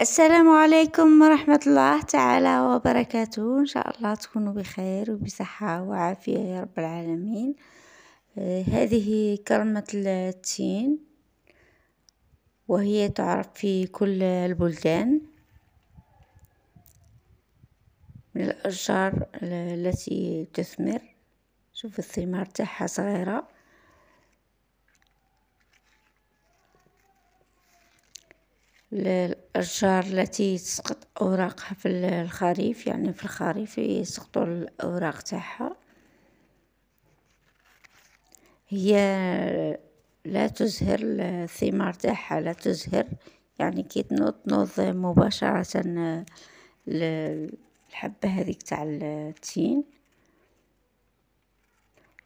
السلام عليكم ورحمة الله تعالى وبركاته إن شاء الله تكونوا بخير وبصحة وعافية يا رب العالمين آه هذه كرمة التين وهي تعرف في كل البلدان من الأشجار التي تثمر شوف الثمار تاعها صغيرة الأشجار التي تسقط أوراقها في الخريف يعني في الخريف يسقطوا الأوراق تاعها هي لا تزهر الثمار تاعها لا تزهر يعني كي تنوض تنوض مباشرة الحبة هذيك تاع التين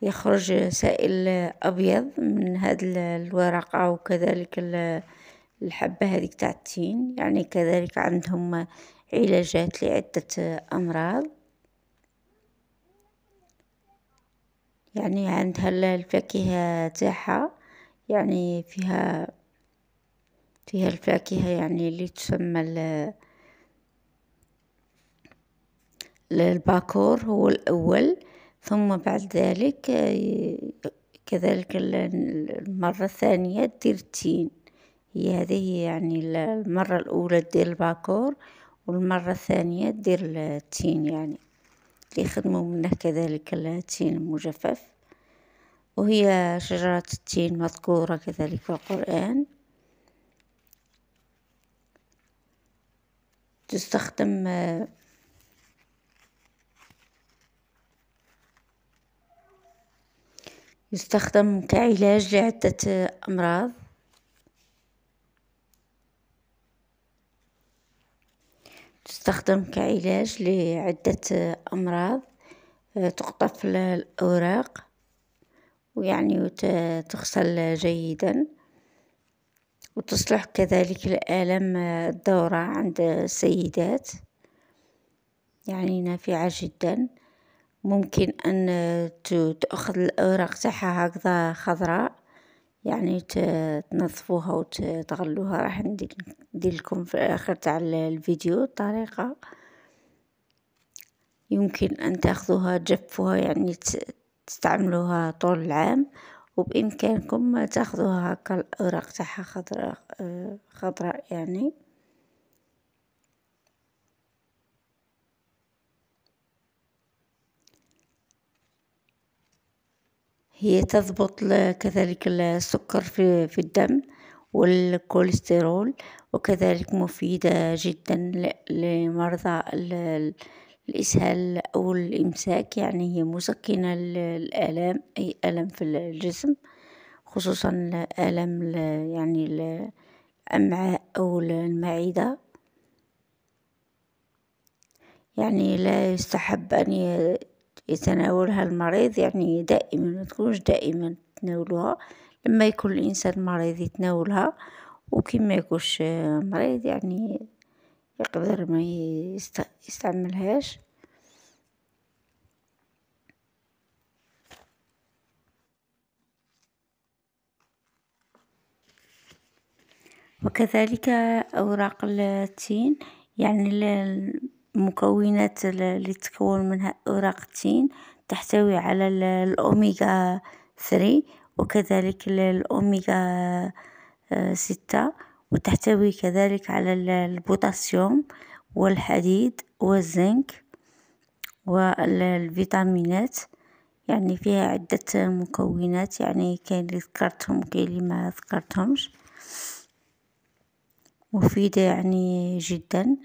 يخرج سائل أبيض من هذه الورقة وكذلك الحبة هذيك تاع التين يعني كذلك عندهم علاجات لعدة أمراض يعني عندها الفاكهة تاعها يعني فيها فيها الفاكهة يعني اللي تسمى الباكور هو الأول ثم بعد ذلك كذلك المرة الثانية دير التين هي هذه يعني المرة الأولى دير الباكور والمرة الثانية دير التين يعني اللي خدموا منه كذلك التين المجفف وهي شجرة التين مذكورة كذلك في القرآن تستخدم يستخدم كعلاج لعدة أمراض تستخدم كعلاج لعدة أمراض آه، تقطف الأوراق ويعني تغسل جيدا وتصلح كذلك الآلام الدورة عند السيدات يعني نافعة جدا ممكن أن تأخذ الأوراق تاعها هكذا خضراء يعني تنظفوها وتغلوها راح ندير لكم في الاخر تاع الفيديو الطريقه يمكن ان تاخذوها تجفوها يعني تستعملوها طول العام وبامكانكم تاخذوها هكا الاوراق تاعها خضراء آه، خضراء يعني هي تضبط كذلك السكر في, في الدم والكوليسترول وكذلك مفيدة جدا لمرضى الإسهال أو الإمساك يعني هي مسكنة للآلام أي ألم في الجسم خصوصا ألم يعني الأمعاء أو المعدة يعني لا يستحب أن يتناولها المريض يعني دائما ما تكونش دائما تناولها لما يكون الانسان مريض يتناولها وكما يكونش مريض يعني يقدر ما يستعملهاش وكذلك اوراق التين يعني المكونات اللي تتكون منها أوراق التين تحتوي على الأوميغا ثري وكذلك الأوميغا آه، ستة وتحتوي كذلك على البوتاسيوم والحديد والزنك والفيتامينات يعني فيها عدة مكونات يعني كاين اللي ذكرتهم وكاين اللي ما ذكرتهمش مفيدة يعني جدا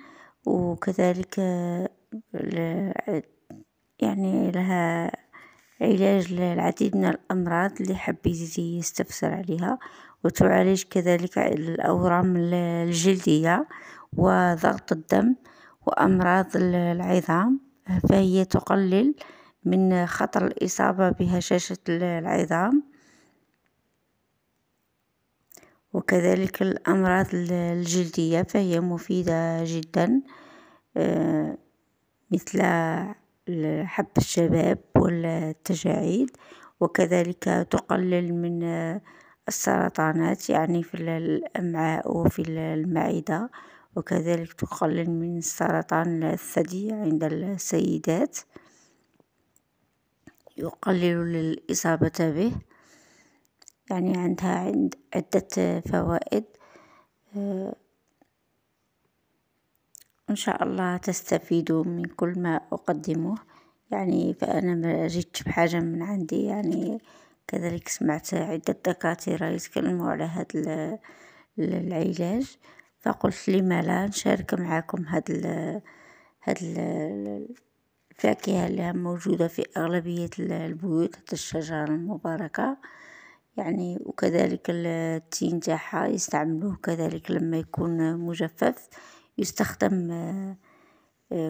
وكذلك يعني لها علاج للعديد من الأمراض اللي حبيتي يستفسر عليها وتعالج كذلك الأورام الجلدية وضغط الدم وأمراض العظام فهي تقلل من خطر الإصابة بهشاشة العظام وكذلك الأمراض الجلدية فهي مفيدة جدا آه، مثل حب الشباب والتجاعيد وكذلك تقلل من السرطانات يعني في الأمعاء وفي المعدة وكذلك تقلل من سرطان الثدي عند السيدات يقلل الإصابة به يعني عندها عند عدة فوائد آه، إن شاء الله تستفيدوا من كل ما أقدمه يعني فأنا ما جيت بحاجة من عندي يعني كذلك سمعت عدة دكاترة يتكلموا على هذا العلاج فقلت لما لا نشارك معكم هذا هاد الفاكهة اللي موجودة في أغلبية البيوت هاد الشجرة المباركة يعني وكذلك التين تاعها يستعملوه كذلك لما يكون مجفف يستخدم آه،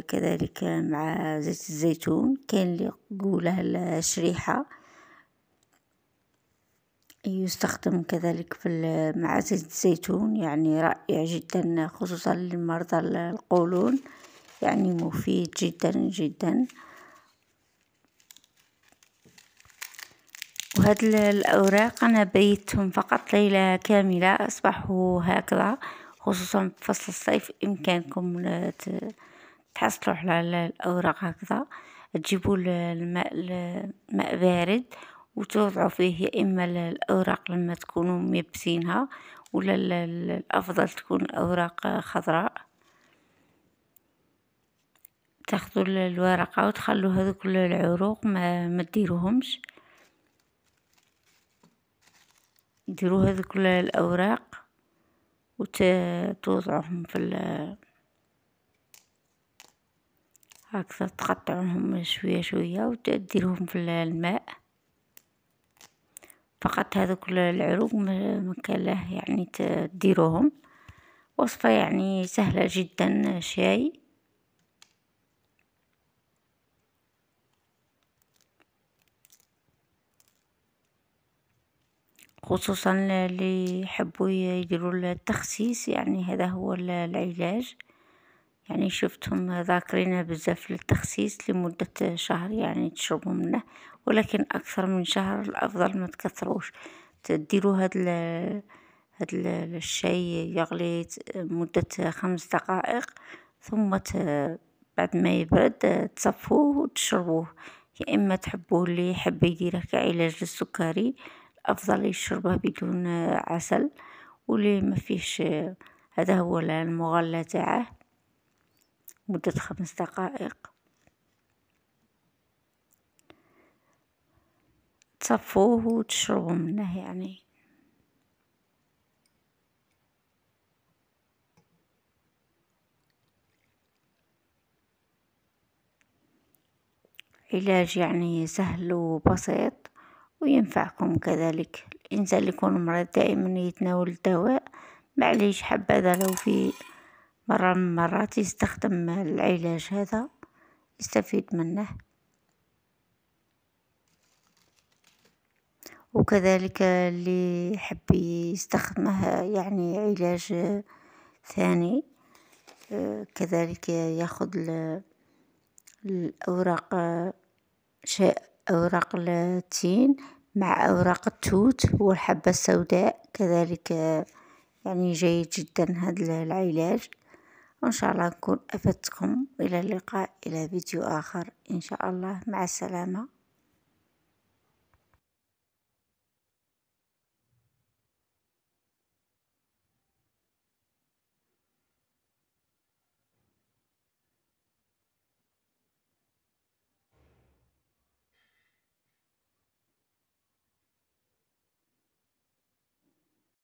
كذلك مع زيت الزيتون كاين اللي يقولها الشريحه يستخدم كذلك في مع زيت الزيتون يعني رائع جدا خصوصا لمرضى القولون يعني مفيد جدا جدا وهاد الأوراق أنا بيتهم فقط ليلة كاملة أصبحوا هكذا خصوصا في فصل الصيف بإمكانكم تحصلوا على الأوراق هكذا تجيبوا الماء الماء بارد وتوضعوا فيه يا اما الاوراق لما تكونوا ميبسينها ولا الافضل تكون اوراق خضراء تاخذوا الورقه وتخلوا هذوك العروق ما ما ديروهمش ديرو هذو كل الاوراق وتوضعوهم في ال هكذا تقطعوهم شويه شويه وتديروهم في الماء فقط هذوك العروق ما يعني تديروهم وصفه يعني سهله جدا شاي خصوصا اللي يحبوا يديروا التخسيس يعني هذا هو العلاج يعني شفتهم ذاكرين بزاف للتخسيس لمدة شهر يعني تشربوا منه ولكن أكثر من شهر الأفضل ما تكثروش تديروا هاد هاد الشاي يغلي مدة خمس دقائق ثم بعد ما يبرد تصفوه وتشربوه يا اما تحبوه اللي يحب يديره كعلاج للسكري أفضل يشربه بدون عسل واللي ما فيهش هذا هو المغلى تاعه مدة خمس دقائق تصفوه وتشربوا منه يعني علاج يعني سهل وبسيط وينفعكم كذلك الإنسان اللي يكون مريض دائما يتناول الدواء معليش حبذا لو في مرة من المرات يستخدم العلاج هذا يستفيد منه وكذلك اللي يحب يستخدمه يعني علاج ثاني كذلك ياخذ الأوراق شيء أوراق التين مع أوراق التوت والحبة السوداء كذلك يعني جيد جدا هذا العلاج وإن شاء الله نكون أفدتكم إلى اللقاء إلى فيديو آخر إن شاء الله مع السلامة